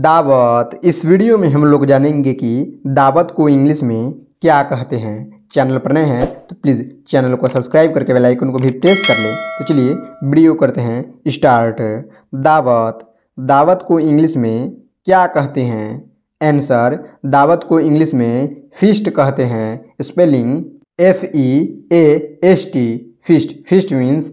दावत इस वीडियो में हम लोग जानेंगे कि दावत को इंग्लिश में क्या कहते हैं चैनल पर नए हैं तो प्लीज़ चैनल को सब्सक्राइब करके बेल आइकन को भी प्रेस कर लें तो चलिए वीडियो करते हैं स्टार्ट दावत दावत को इंग्लिश में क्या कहते हैं आंसर दावत को इंग्लिश में फिस्ट कहते हैं spelling F E A S T feast feast means